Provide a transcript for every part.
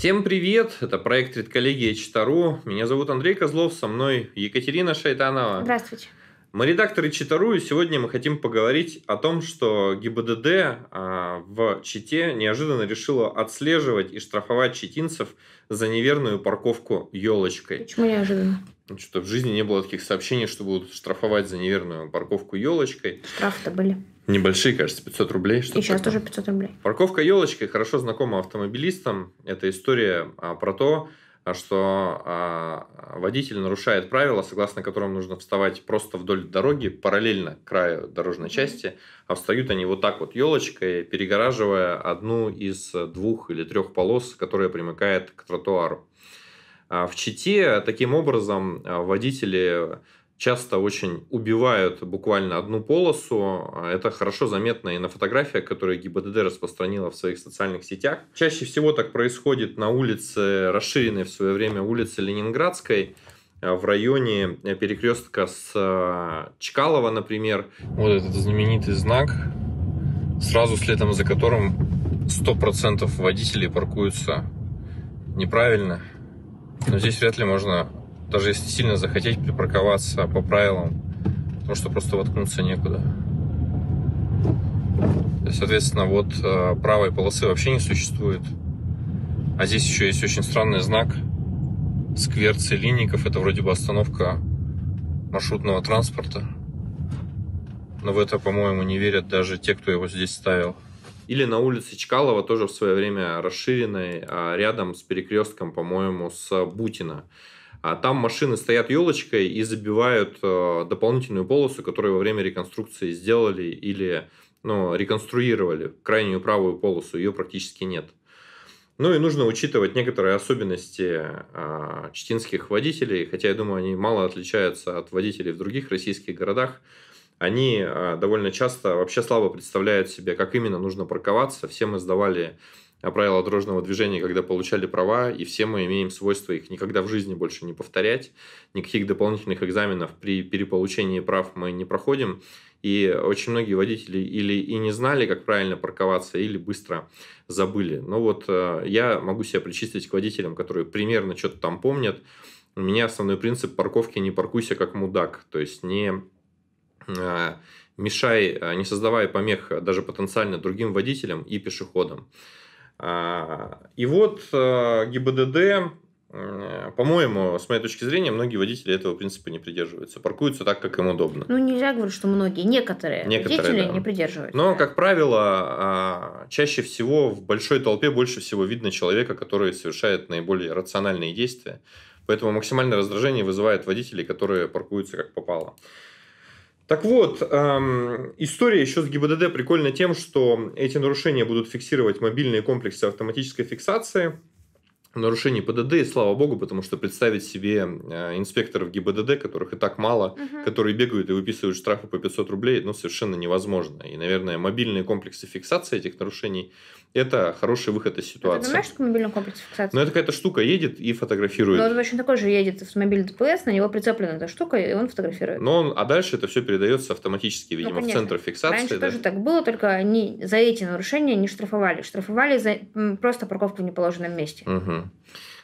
Всем привет! Это проект «Редколлегия Читару». Меня зовут Андрей Козлов, со мной Екатерина Шайтанова. Здравствуйте. Мы редакторы Читару, и сегодня мы хотим поговорить о том, что ГИБДД а, в Чите неожиданно решила отслеживать и штрафовать читинцев за неверную парковку елочкой. Почему неожиданно? Что-то в жизни не было таких сообщений, что будут штрафовать за неверную парковку елочкой. Штрафы-то были. Небольшие, кажется, 500 рублей. Что и сейчас такое. тоже 500 рублей. Парковка елочкой хорошо знакома автомобилистам. Это история а, про то, а, что а, водитель нарушает правила, согласно которым нужно вставать просто вдоль дороги, параллельно краю дорожной части, а встают они вот так вот елочкой, перегораживая одну из двух или трех полос, которая примыкает к тротуару. А, в Чите таким образом а, водители часто очень убивают буквально одну полосу. А это хорошо заметно и на фотографиях, которые ГИБДД распространила в своих социальных сетях. Чаще всего так происходит на улице, расширенной в свое время улице Ленинградской, а, в районе э, перекрестка с а, Чкалова, например. Вот этот знаменитый знак, сразу следом за которым 100% водителей паркуются неправильно. Но здесь вряд ли можно даже если сильно захотеть припарковаться по правилам, потому что просто воткнуться некуда. Соответственно, вот э, правой полосы вообще не существует. А здесь еще есть очень странный знак. Сквер Целинников. Это вроде бы остановка маршрутного транспорта. Но в это, по-моему, не верят даже те, кто его здесь ставил. Или на улице Чкалова, тоже в свое время расширенной, а рядом с перекрестком, по-моему, с Бутина а там машины стоят елочкой и забивают э, дополнительную полосу, которую во время реконструкции сделали или ну, реконструировали. Крайнюю правую полосу ее практически нет. Ну и нужно учитывать некоторые особенности э, читинских водителей, хотя я думаю, они мало отличаются от водителей в других российских городах они а, довольно часто вообще слабо представляют себе, как именно нужно парковаться. Все мы сдавали а, правила дорожного движения, когда получали права, и все мы имеем свойство их никогда в жизни больше не повторять. Никаких дополнительных экзаменов при переполучении прав мы не проходим. И очень многие водители или и не знали, как правильно парковаться, или быстро забыли. Но вот э, я могу себя причислить к водителям, которые примерно что-то там помнят. У меня основной принцип парковки «не паркуйся как мудак». То есть не а, мешай, а, не создавая помех даже потенциально другим водителям и пешеходам. А, и вот ГИБДД, по-моему, с моей точки зрения, многие водители этого принципа не придерживаются. Паркуются так, как им удобно. Ну, нельзя говорить, что многие. Некоторые, Некоторые водители да. не придерживаются. Но, как правило, чаще всего в большой толпе больше всего видно человека, который совершает наиболее рациональные действия. Поэтому максимальное раздражение вызывает водителей, которые паркуются как попало. Так вот, эм, история еще с ГИБДД прикольна тем, что эти нарушения будут фиксировать мобильные комплексы автоматической фиксации нарушений ПДД, и слава богу, потому что представить себе э, инспекторов ГИБДД, которых и так мало, угу. которые бегают и выписывают штрафы по 500 рублей, ну, совершенно невозможно. И, наверное, мобильные комплексы фиксации этих нарушений – это хороший выход из а ситуации. Ты понимаешь, что к мобильному комплексу фиксация? Ну, это какая-то штука едет и фотографирует. Ну, он точно такой же едет в мобильный ДПС, на него прицеплена эта штука, и он фотографирует. Но он, а дальше это все передается автоматически, видимо, ну, в центр фиксации. Раньше да? тоже так было, только они за эти нарушения не штрафовали. Штрафовали за просто парковку в неположенном месте. Угу.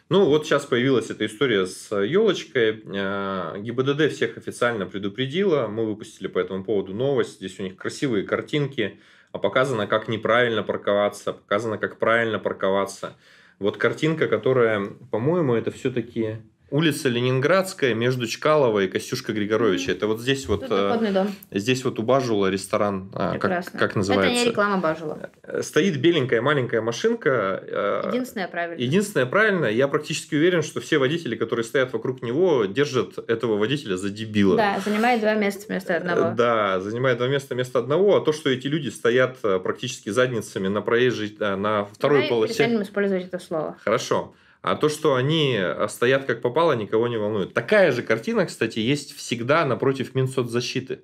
Ну, вот сейчас появилась эта история с елочкой. Э, ГИБДД всех официально предупредила. Мы выпустили по этому поводу новость. Здесь у них красивые картинки а показано, как неправильно парковаться, показано, как правильно парковаться. Вот картинка, которая, по-моему, это все-таки улица Ленинградская между Чкаловой и Костюшка Григоровича. Это вот здесь вот... Э, дом. Здесь вот у Бажула ресторан, а, как, как называется? Это не реклама Бажула. Э, стоит беленькая маленькая машинка. Единственное э, правильно. Единственное правильно. Я практически уверен, что все водители, которые стоят вокруг него, держат этого водителя за дебила. Да, занимает два места вместо одного. Да, занимает два места вместо одного. А то, что эти люди стоят практически задницами на проезжей, на второй Давай полосе... Давай использовать это слово. Хорошо. А то, что они э, стоят как попало, никого не волнует. Такая же картина, кстати, есть всегда напротив Минсоцзащиты.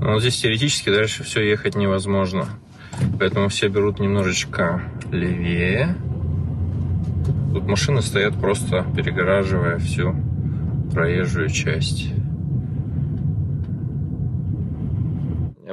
Но ну, здесь теоретически дальше все ехать невозможно. Поэтому все берут немножечко левее. Тут машины стоят просто перегораживая всю проезжую часть.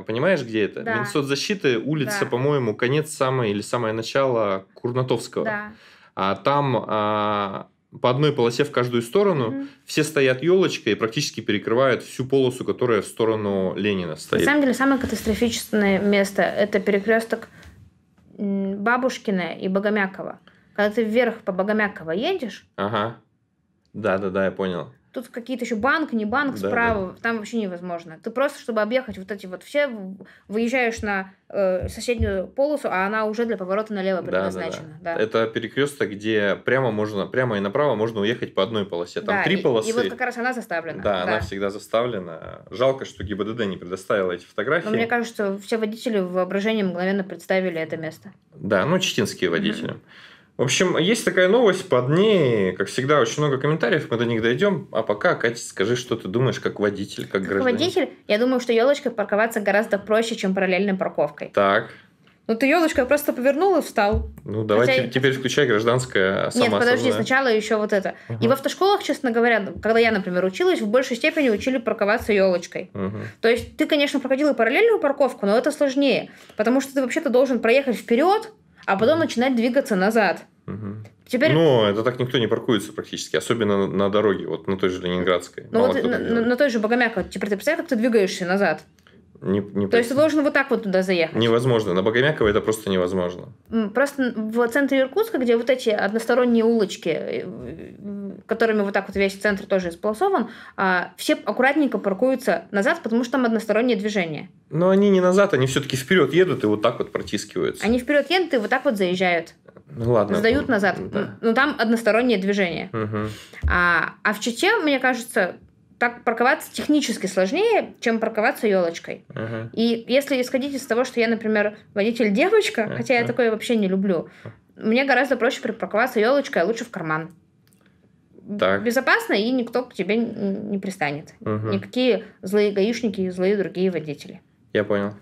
Понимаешь, где это? Да. защиты улица, да. по-моему, конец самой или самое начало Курнатовского. Да. А там а, по одной полосе в каждую сторону, mm-hmm. все стоят елочкой и практически перекрывают всю полосу, которая в сторону Ленина стоит. На самом деле, самое катастрофическое место – это перекресток Бабушкина и Богомякова. Когда ты вверх по Богомякова едешь, ага. Да, да, да, я понял. Тут какие-то еще банк, не банк, да, справа, да. там вообще невозможно. Ты просто, чтобы объехать вот эти вот все, выезжаешь на э, соседнюю полосу, а она уже для поворота налево предназначена. Да, да, да. Да. Это перекресток, где прямо можно, прямо и направо можно уехать по одной полосе. Там да, три и, полосы. И вот как раз она заставлена. Да, да, она всегда заставлена. Жалко, что ГИБДД не предоставила эти фотографии. Но мне кажется, что все водители в воображении мгновенно представили это место. Да, ну, читинские водители. Mm-hmm. В общем, есть такая новость, под ней, как всегда, очень много комментариев, мы до них дойдем. А пока, Катя, скажи, что ты думаешь как водитель, как, как гражданин. водитель, я думаю, что елочкой парковаться гораздо проще, чем параллельной парковкой. Так. Ну ты елочкой просто повернул и встал. Ну давай Хотя... теперь включай гражданское сама Нет, подожди, сначала еще вот это. Угу. И в автошколах, честно говоря, ну, когда я, например, училась, в большей степени учили парковаться елочкой. Угу. То есть ты, конечно, проходила параллельную парковку, но это сложнее, потому что ты вообще-то должен проехать вперед, а потом начинать двигаться назад. Теперь... Но это так никто не паркуется практически, особенно на дороге, вот на той же Ленинградской. Ну вот на, на, на той же Богомяка, теперь ты представляешь, как ты двигаешься назад? Не, не То есть ты должен вот так вот туда заехать? Невозможно. На Богомяково это просто невозможно. Просто в центре Иркутска, где вот эти односторонние улочки, э, э, которыми вот так вот весь центр тоже исполосован, а, все аккуратненько паркуются назад, потому что там одностороннее движение. Но они не назад, они все-таки вперед едут и вот так вот протискиваются. Они вперед едут и вот так вот заезжают. Ну, ладно. Сдают назад. Да. Ну, там одностороннее движение. Угу. А, а в Чите, мне кажется, так парковаться технически сложнее, чем парковаться елочкой. uh И если исходить из того, что я, например, водитель девочка, uh хотя я такое вообще не люблю, мне гораздо проще припарковаться елочкой, а лучше в карман. Так. Безопасно, и никто к тебе не пристанет. uh Никакие злые гаишники и злые другие водители. Я понял.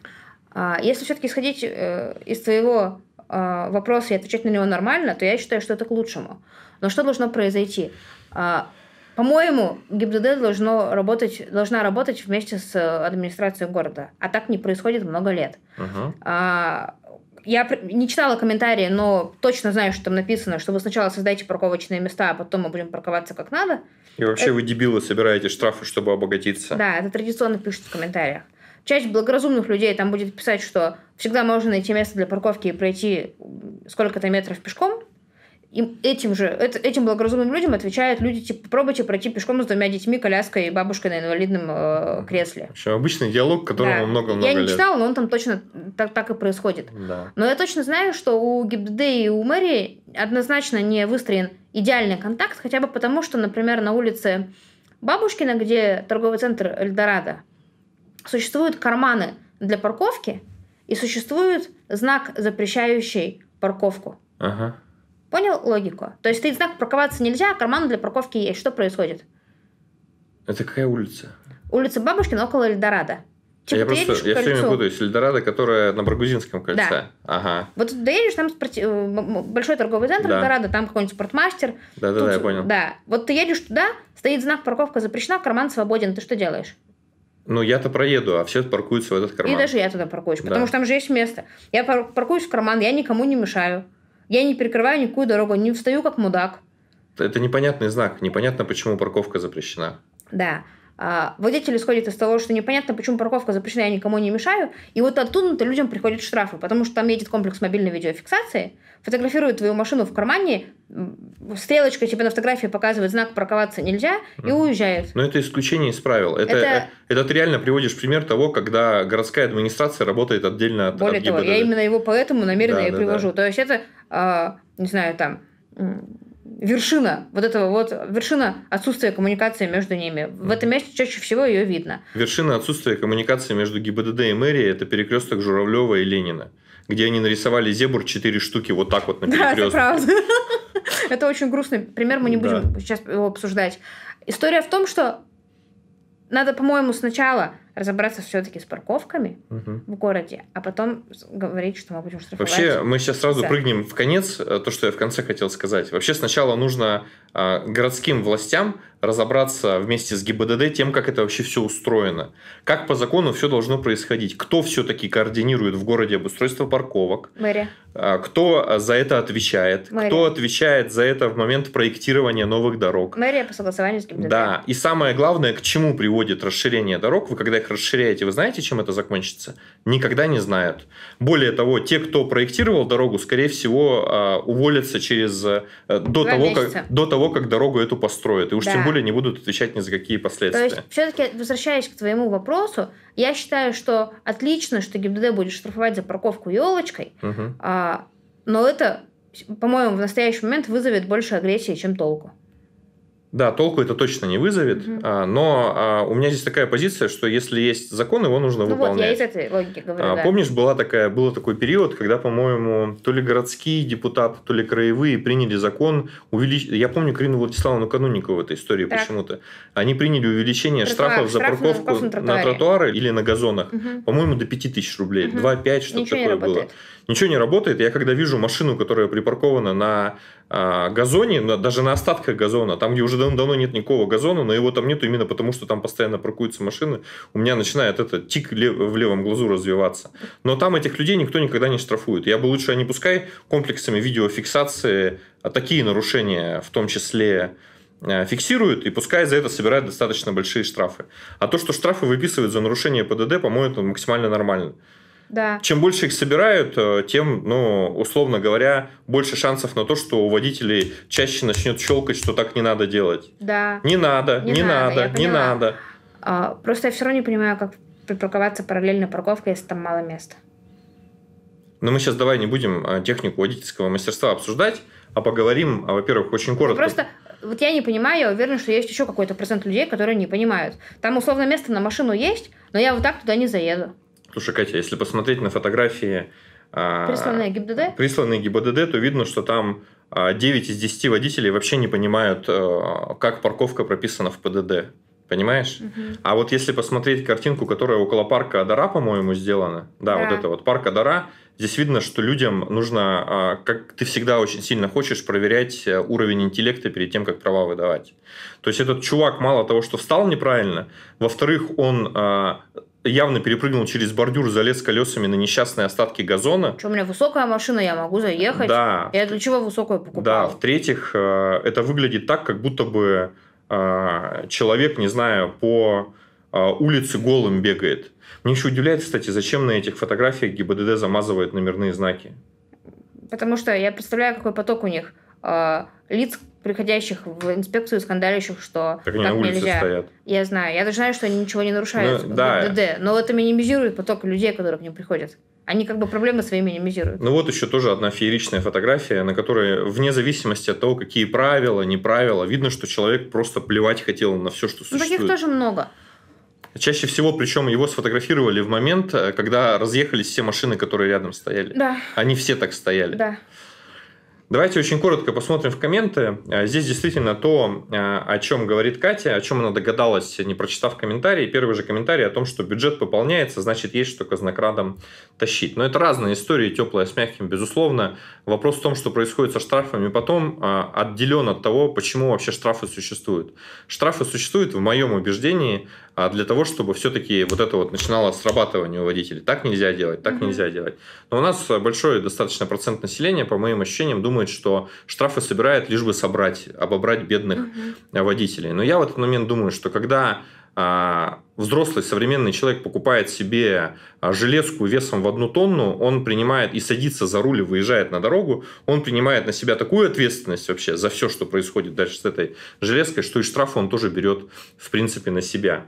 А, если все-таки исходить э, из твоего а, вопрос и отвечать на него нормально, то я считаю, что это к лучшему. Но что должно произойти? А, по-моему, ГИБДД должно работать, должна работать вместе с э, администрацией города. А так не происходит много лет. Uh-huh. А, я не читала комментарии, но точно знаю, что там написано, что вы сначала создайте парковочные места, а потом мы будем парковаться как надо. И вообще это... вы дебилы собираете штрафы, чтобы обогатиться. Да, это традиционно пишут в комментариях часть благоразумных людей там будет писать, что всегда можно найти место для парковки и пройти сколько-то метров пешком, И этим же, этим благоразумным людям отвечают люди, типа, попробуйте пройти пешком с двумя детьми, коляской и бабушкой на инвалидном э, кресле. В обычный диалог, которому много-много да. Я не читала, но он там точно так, так и происходит. Да. Но я точно знаю, что у ГИБДД и у мэрии однозначно не выстроен идеальный контакт, хотя бы потому, что, например, на улице Бабушкина, где торговый центр Эльдорадо, существуют карманы для парковки и существует знак, запрещающий парковку. Ага. Понял логику? То есть стоит знак парковаться нельзя, а карман для парковки есть. Что происходит? Это какая улица? Улица Бабушкина около Эльдорадо. Типа я просто, я все время путаюсь, Эльдорадо, которая на Баргузинском кольце. Да. Ага. Вот ты едешь, там спорти... Э, большой торговый центр да. Эльдорадо, там какой-нибудь спортмастер. Да-да-да, Тут... я понял. Да. Вот ты едешь туда, стоит знак парковка запрещена, карман свободен, ты что делаешь? Ну, я-то проеду, а все паркуются в этот карман. И даже я туда паркуюсь, потому да. что там же есть место. Я паркуюсь в карман, я никому не мешаю. Я не перекрываю никакую дорогу, не встаю как мудак. Это непонятный знак. Непонятно, почему парковка запрещена. Да. А, водитель исходит из того, что непонятно, почему парковка запрещена, я никому не мешаю. И вот оттуда-то людям приходят штрафы, потому что там едет комплекс мобильной видеофиксации, фотографирует твою машину в кармане, стрелочка тебе на фотографии показывает знак «парковаться нельзя» и уезжает. Но это исключение из правил. Это, это... Э, это ты реально приводишь пример того, когда городская администрация работает отдельно от Более от ГИБДД. того, я именно его поэтому намеренно да, и да, привожу. Да. То есть это, а, не знаю, там вершина вот этого вот, вершина отсутствия коммуникации между ними. В этом месте чаще всего ее видно. Вершина отсутствия коммуникации между ГИБДД и мэрией – это перекресток Журавлева и Ленина, где они нарисовали Зебур четыре штуки вот так вот на перекрестке. Да, это правда. Это очень грустный пример, мы не будем сейчас его обсуждать. История в том, что надо, по-моему, сначала разобраться все-таки с парковками угу. в городе, а потом говорить, что мы будем штрафовать. Вообще, мы сейчас сразу да. прыгнем в конец, э, то, что я в конце хотел сказать. Вообще, сначала нужно э, городским властям разобраться вместе с ГИБДД тем, как это вообще все устроено. Как по закону все должно происходить. Кто все-таки координирует в городе обустройство парковок. Мэрия. А, кто э, за это отвечает. Мэрия. Кто отвечает за это в момент проектирования новых дорог. Мэрия по согласованию с ГИБДД. Да. И самое главное, к чему приводит расширение дорог. Вы когда их расширяете, вы знаете, чем это закончится? Никогда не знают. Более того, те, кто проектировал дорогу, скорее всего, а, уволятся через э, до того, как, до того, как дорогу эту построят. И уж да. тем более не будут отвечать ни за какие последствия. То есть, все-таки, возвращаясь к твоему вопросу, я считаю, что отлично, что ГИБДД будет штрафовать за парковку елочкой, угу. а, но это, по-моему, в настоящий момент вызовет больше агрессии, чем толку. Да, толку это точно не вызовет, угу. а, но а, у меня здесь такая позиция, что если есть закон, его нужно ну выполнять. Вот, я из этой логики говорю. А, да. Помнишь, была такая, был такой период, когда, по-моему, то ли городские депутаты, то ли краевые приняли закон увелич... Я помню Крину Владиславовну Канунникову в этой истории так. почему-то. Они приняли увеличение Тротуар, штрафов штраф за парковку на, на, тротуары или на газонах, угу. по-моему, до 5000 рублей, угу. 2-5, что-то Ничего такое было. Ничего не работает. Я когда вижу машину, которая припаркована на а, газоне, даже на остатках газона, там, где уже давно, нет никакого газона, но его там нет, именно потому, что там постоянно паркуются машины, у меня начинает это тик в левом глазу развиваться. Но там этих людей никто никогда не штрафует. Я бы лучше, а не пускай комплексами видеофиксации а такие нарушения, в том числе а, фиксируют, и пускай за это собирают достаточно большие штрафы. А то, что штрафы выписывают за нарушение ПДД, по-моему, это максимально нормально. Да. Чем больше их собирают, э, тем, ну, условно говоря, больше шансов на то, что у водителей чаще начнет щелкать, что так не надо делать. Да. Не надо, не, не надо, надо не надо. А, просто я все равно не понимаю, как припарковаться параллельно парковкой, если там мало места. Но ну, мы сейчас давай не будем а, технику водительского мастерства обсуждать, а поговорим, а, во-первых, очень ну, коротко. Просто вот я не понимаю, я уверена, что есть еще какой-то процент людей, которые не понимают. Там условно место на машину есть, но я вот так туда не заеду. Слушай, Катя, если посмотреть на фотографии... А, присланные ГИБДД? Присланные ГИБДД, то видно, что там 9 а, из 10 водителей вообще не понимают, а, как парковка прописана в ПДД. Понимаешь? Угу. А вот если посмотреть картинку, которая около парка Адара, по-моему, сделана, да, да, вот это вот парк Адара, здесь видно, что людям нужно, как ты всегда очень сильно хочешь, проверять э, уровень интеллекта перед тем, как права выдавать. То есть этот чувак мало того, что встал неправильно, во-вторых, он явно перепрыгнул через бордюр, залез колесами на несчастные остатки газона. Что, у меня высокая машина, я могу заехать? Да. Я для чего высокую покупал? Да, в-третьих, э, это выглядит так, как будто бы э, человек, не знаю, по э, улице голым бегает. Мне еще удивляет, кстати, зачем на этих фотографиях ГИБДД замазывает номерные знаки. Потому что я представляю, какой поток у них лиц приходящих в инспекцию скандалящих, что так, они так на улице стоят. Я знаю. Я даже знаю, что они ничего не нарушают. Ну, да. ДД, но это минимизирует поток людей, которые к ним приходят. Они как бы проблемы свои минимизируют. Ну вот еще тоже одна фееричная фотография, на которой вне зависимости от того, какие правила, неправила видно, что человек просто плевать хотел на все, что существует. Ну, таких тоже много. Чаще всего, причем его сфотографировали в момент, э, когда разъехались все машины, которые рядом стояли. Да. Они все так стояли. Да. Давайте очень коротко посмотрим в комменты. А, здесь действительно то, а, о чем говорит Катя, о чем она догадалась, не прочитав комментарии. Первый же комментарий о том, что бюджет пополняется, значит, есть что казнокрадам тащить. Но это разные истории, теплая с мягким, безусловно. Вопрос в том, что происходит со штрафами потом, а, отделен от того, почему вообще штрафы существуют. Штрафы существуют, в моем убеждении, а для того, чтобы все-таки вот это вот начинало срабатывание у водителей. Так нельзя делать, так mm-hmm. нельзя делать. Но у нас э, большой достаточно процент населения, по моим ощущениям, думает, что штрафы собирают лишь бы собрать, обобрать бедных mm-hmm. водителей. Но я в этот момент думаю, что когда а, взрослый современный человек покупает себе а, железку весом в одну тонну, он принимает и садится за руль и выезжает на дорогу, он принимает на себя такую ответственность вообще за все, что происходит дальше с этой железкой, что и штраф он тоже берет в принципе на себя.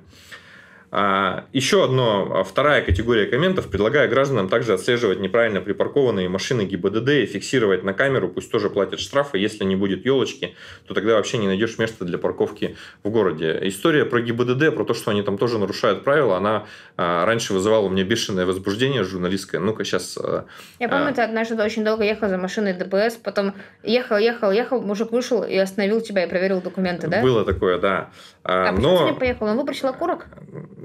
А, Еще одно, а, вторая категория комментов. Предлагаю гражданам также отслеживать неправильно припаркованные машины ГИБДД и фиксировать на камеру, пусть тоже платят штрафы. Если не будет елочки, то тогда вообще не найдешь места для парковки в городе. История про ГИБДД, про то, что они там тоже нарушают правила, она а, раньше вызывала у меня бешеное возбуждение журналистское. Ну-ка сейчас... А, Я помню, а. ты однажды очень долго ехал за машиной ДПС, потом ехал, ехал, ехал, мужик вышел и остановил тебя и проверил документы, да? Было такое, да. А, а но... почему ты не поехал? Он выбросил окурок?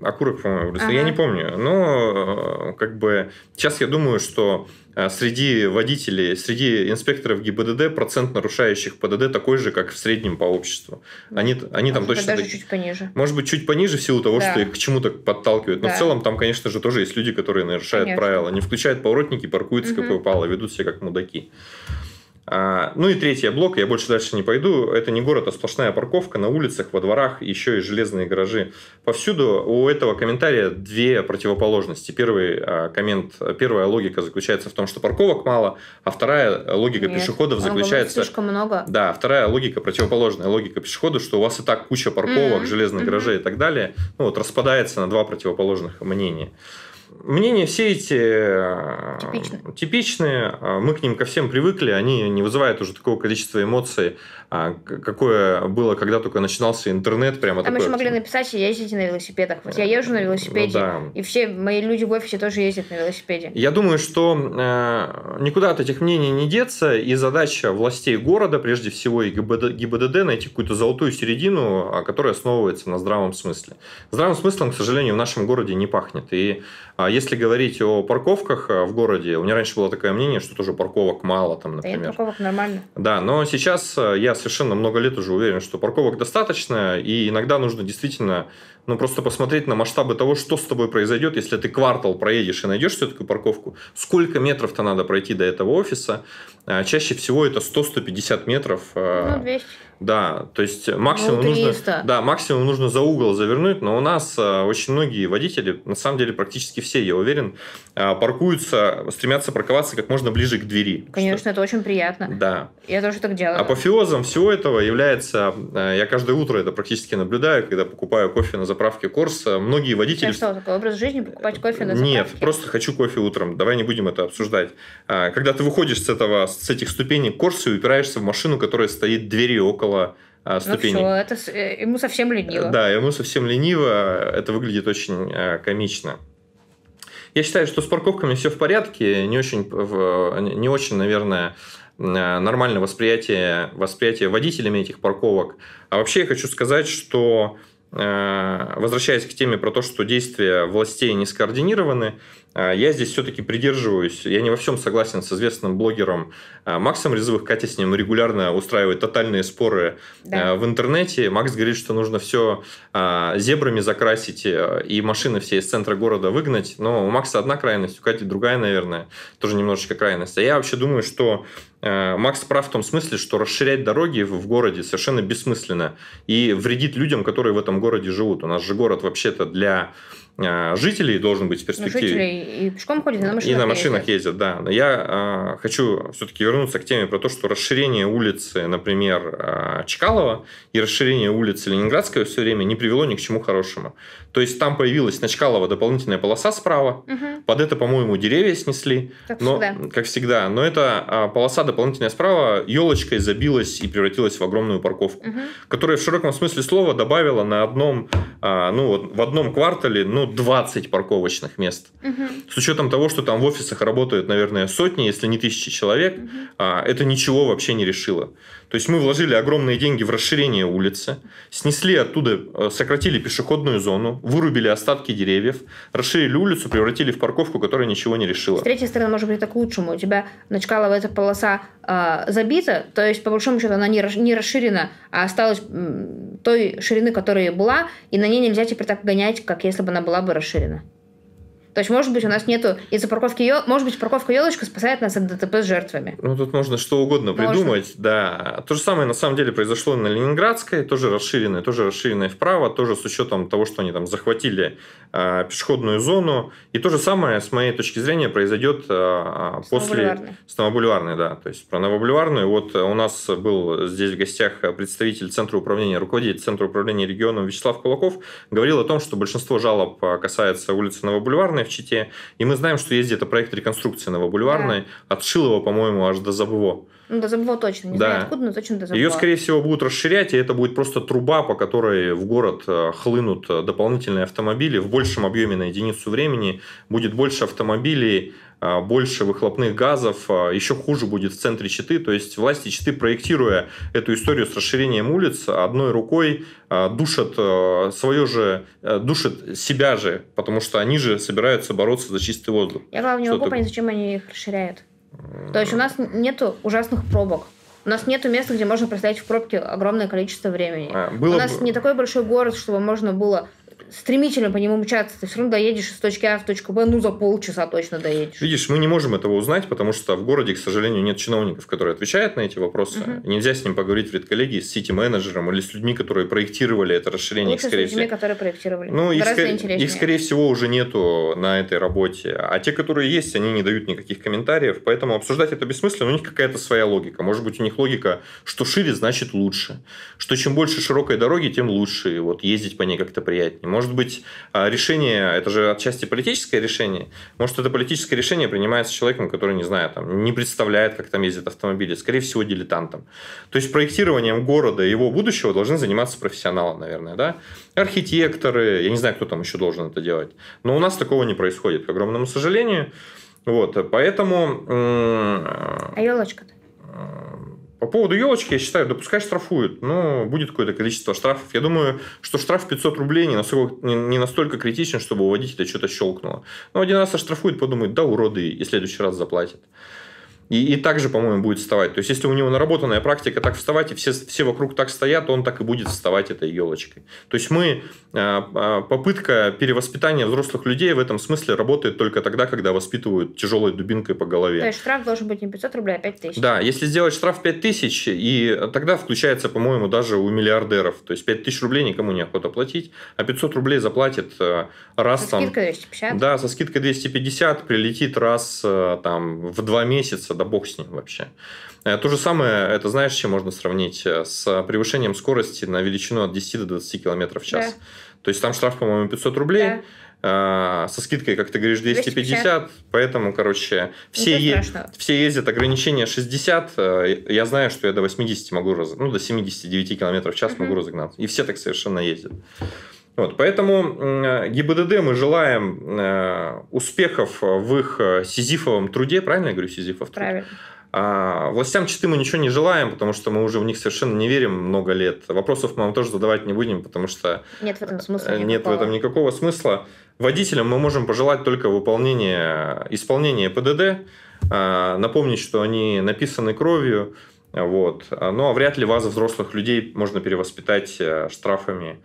Акурок, по-моему, ага. я не помню. Но э, как бы сейчас я думаю, что э, среди водителей, среди инспекторов ГИБДД процент нарушающих ПДД такой же, как в среднем по обществу. Они, они там точно... Даже так... чуть пониже. Может быть, чуть пониже в силу того, да. что их к чему-то подталкивают. Но да. в целом там, конечно же, тоже есть люди, которые нарушают конечно. правила. Они включают поворотники, паркуются угу. как попало, ведут себя как мудаки. А, ну и третий блок, я больше дальше не пойду, это не город, а сплошная парковка на улицах, во дворах, еще и железные гаражи. Повсюду у этого комментария две противоположности. Первый а, коммент, первая логика заключается в том, что парковок мало, а вторая логика Нет, пешеходов заключается... слишком много. Да, вторая логика, противоположная логика пешеходов, что у вас и так куча парковок, mm-hmm. железных mm-hmm. и так далее, ну вот распадается на два противоположных мнения мнения все эти э, Типичные. типичные, а, мы к ним ко всем привыкли, они не вызывают уже такого количества эмоций, а какое было, когда только начинался интернет, прямо Там мы еще могли написать, ездите на велосипедах. Вот я э, езжу на ну велосипеде, ну, да. и все мои люди в офисе тоже ездят на велосипеде. Я думаю, что э, никуда от этих мнений не деться, и задача властей города, прежде всего и ГИБД, ГИБДД, найти какую-то золотую середину, а которая основывается на здравом смысле. Здравым смыслом, к сожалению, в нашем городе не пахнет. И а, если говорить о парковках э, в городе, у меня раньше было такое мнение, что тоже парковок мало там, например. Да, парковок нормально. Да, но сейчас э, я совершенно много лет уже уверен, что парковок достаточно, и иногда нужно действительно ну, просто посмотреть на масштабы того, что с тобой произойдет, если ты квартал проедешь и найдешь все-таки парковку, сколько метров-то надо пройти до этого офиса. А, чаще всего это 100-150 метров. А, ну, 200. Да, то есть максимум ну, нужно, да, максимум нужно за угол завернуть, но у нас э, очень многие водители, на самом деле практически все, я уверен, э, паркуются, стремятся парковаться как можно ближе к двери. Конечно, что... это очень приятно. Да. Я тоже так делаю. Апофеозом всего этого является, э, я каждое утро это практически наблюдаю, когда покупаю кофе на заправке Корс, э, многие водители... Это что, такой образ жизни, покупать кофе на заправке? Нет, просто хочу кофе утром, давай не будем это обсуждать. Э, когда ты выходишь с, этого, с этих ступеней Корса и упираешься в машину, которая стоит дверью около около а, ну ступеней. Ну все, это э, ему совсем лениво. Да, ему совсем лениво, это выглядит очень э, комично. Я считаю, что с парковками все в порядке, не очень, не очень наверное, э, нормальное восприятие, восприятие водителями этих парковок. А вообще я хочу сказать, что Э, возвращаясь к теме про то, что действия властей не скоординированы, э, я здесь все-таки придерживаюсь, я не во всем согласен с известным блогером э, Максом Резовых, Катя с ним регулярно устраивает тотальные споры да. в интернете. Макс говорит, что нужно все зебрами закрасить и машины все из центра города выгнать, но у Макса одна крайность, у Кати другая, наверное, тоже немножечко крайность. А я вообще думаю, что Э, Макс прав в том смысле, что расширять дороги в городе совершенно бессмысленно и вредит людям, которые в этом городе живут. У нас же город вообще-то для а, жителей должен быть в ну, перспективе. Ну, жителей и пешком ходят, и на машинах И на машинах ездят, ездят да. Но я э, хочу все-таки вернуться к теме про то, что расширение улицы, например, э, Чкалова и расширение улицы Ленинградской все время не привело ни к чему хорошему. То есть там появилась на Чкалова дополнительная полоса справа, угу. под это, по-моему, деревья снесли. Как но, всегда. Как всегда. Но эта э, полоса дополнительная справа елочкой забилась и превратилась в огромную парковку, угу. которая в широком смысле слова добавила на одном, э, ну вот в одном квартале, ну ну, 20 парковочных мест. Угу. С учетом того, что там в офисах работают, наверное, сотни, если не тысячи человек, угу. это ничего вообще не решило. То есть мы вложили огромные деньги в расширение улицы, снесли оттуда, э, сократили пешеходную зону, вырубили остатки деревьев, расширили улицу, превратили в парковку, которая ничего не решила. С третьей стороны, может быть, это к лучшему. У тебя Начкалова эта полоса э, забита, то есть, по большому счету, она не, не расширена, а осталась той ширины, которая была, и на ней нельзя теперь так гонять, как если бы она была бы расширена. То есть, может быть, у нас нету из-за парковки ел... может быть, парковка елочка спасает нас от ДТП с жертвами. Ну, тут можно что угодно можно. придумать, да. То же самое на самом деле произошло на Ленинградской, тоже расширенное, тоже расширенное вправо, тоже с учетом того, что они там захватили э, пешеходную зону. И то же самое, с моей точки зрения, произойдет э, а, а, после с Новобульварной, да. То есть про Новобульварную. Вот э, у нас был здесь в гостях представитель Центра управления, руководитель Центра управления регионом Вячеслав Кулаков, говорил о том, что большинство жалоб касается улицы Новобульварной, в Чите. И мы знаем, что есть где-то проект реконструкции Новобульварной, да. от Шилова, по-моему, аж до Забво. Ну, до Забво точно, не да. знаю откуда, но точно до Забво. Ее, скорее всего, будут расширять, и это будет просто труба, по которой в город э, хлынут э, дополнительные автомобили в большем объеме на единицу времени, будет больше автомобилей, а, больше выхлопных газов, а, еще хуже будет в центре Читы. То есть власти Читы, проектируя эту историю с расширением улиц, одной рукой а, душат свое же, душат себя же, потому что они же собираются бороться за чистый воздух. Я главное не могу понять, зачем они их расширяют. То есть у нас нету ужасных пробок. У нас нет места, где можно простоять в пробке огромное количество времени. было у нас бы... не такой большой город, чтобы можно было стремительно по нему мчаться, ты все равно доедешь из точки А в точку Б, ну, за полчаса точно доедешь. Видишь, мы не можем этого узнать, потому что в городе, к сожалению, нет чиновников, которые отвечают на эти вопросы. Угу. Нельзя с ним поговорить в редколлегии, с сити-менеджером или с людьми, которые проектировали это расширение. Лучше их, скорее с людьми, всего... которые проектировали. Ну, их, ск... их, скорее всего, уже нету на этой работе. А те, которые есть, они не дают никаких комментариев, поэтому обсуждать это бессмысленно. У них какая-то своя логика. Может быть, у них логика, что шире, значит лучше. Что чем больше широкой дороги, тем лучше. И вот ездить по ней как-то приятнее. Может быть, а, решение, это же отчасти политическое решение, может, это политическое решение принимается человеком, который, не знаю, там, не представляет, как там ездят автомобили, скорее всего, дилетантом. То есть, проектированием города и его будущего должны заниматься профессионалы, наверное, да? Архитекторы, я не знаю, кто там еще должен это делать. Но у нас такого не происходит, к огромному сожалению. Вот, поэтому... А елочка-то? По поводу елочки, я считаю, допускай штрафуют, но будет какое-то количество штрафов. Я думаю, что штраф 500 рублей не настолько, не настолько критичен, чтобы у водителя что-то щелкнуло. Но один раз оштрафует, подумает, да, уроды, и в следующий раз заплатит. И, и так же, по-моему, будет вставать. То есть, если у него наработанная практика так вставать, и все, все вокруг так стоят, он так и будет вставать этой елочкой. То есть, мы а, а, попытка перевоспитания взрослых людей в этом смысле работает только тогда, когда воспитывают тяжелой дубинкой по голове. То есть, штраф должен быть не 500 рублей, а 5000. Да, если сделать штраф 5000, и тогда включается, по-моему, даже у миллиардеров. То есть, 5000 рублей никому не охота платить, а 500 рублей заплатит э, раз со там... Со скидкой 250? Да, со скидкой 250 прилетит раз э, там в два месяца да бог с ним вообще. Э, то же самое, это знаешь, чем можно сравнить? Э, с превышением скорости на величину от 10 до 20 км в час. Да. То есть там штраф, по-моему, 500 рублей. Да э, со скидкой, как ты говоришь, 250, 250. поэтому, короче, все, е... все ездят, ограничение 60, я знаю, что я до 80 могу, раз... ну, до 79 км в час угу. могу разогнаться, и все так совершенно ездят. Вот, поэтому э, ГИБДД мы желаем э, успехов в их э, сизифовом труде, правильно я говорю, сизифов труд? Правильно. А властям Читы мы ничего не желаем, потому что мы уже в них совершенно не верим много лет. Вопросов мы вам тоже задавать не будем, потому что нет в этом смысла. Никакого. Нет в этом никакого смысла. Водителям мы можем пожелать только выполнения, исполнения ПДД, а, напомнить, что они написаны кровью, вот. А, Но ну, а вряд ли вас, взрослых людей, можно перевоспитать штрафами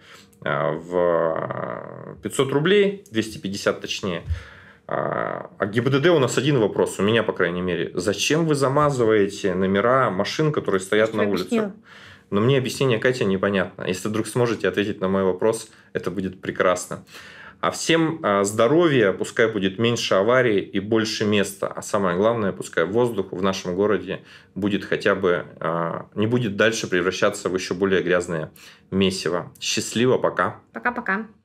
а, в 500 а, рублей, 250 точнее. А, а ГИБДД у нас один вопрос, у меня, по крайней мере. Зачем вы замазываете номера машин, которые стоят Что на улице? Объяснила. Но мне объяснение Катя непонятно. Если вдруг сможете ответить на мой вопрос, это будет прекрасно. А всем а, здоровья, пускай будет меньше аварий и больше места. А самое главное, пускай воздух в нашем городе будет хотя бы, а, не будет дальше превращаться в еще более грязное месиво. Счастливо, пока. Пока-пока.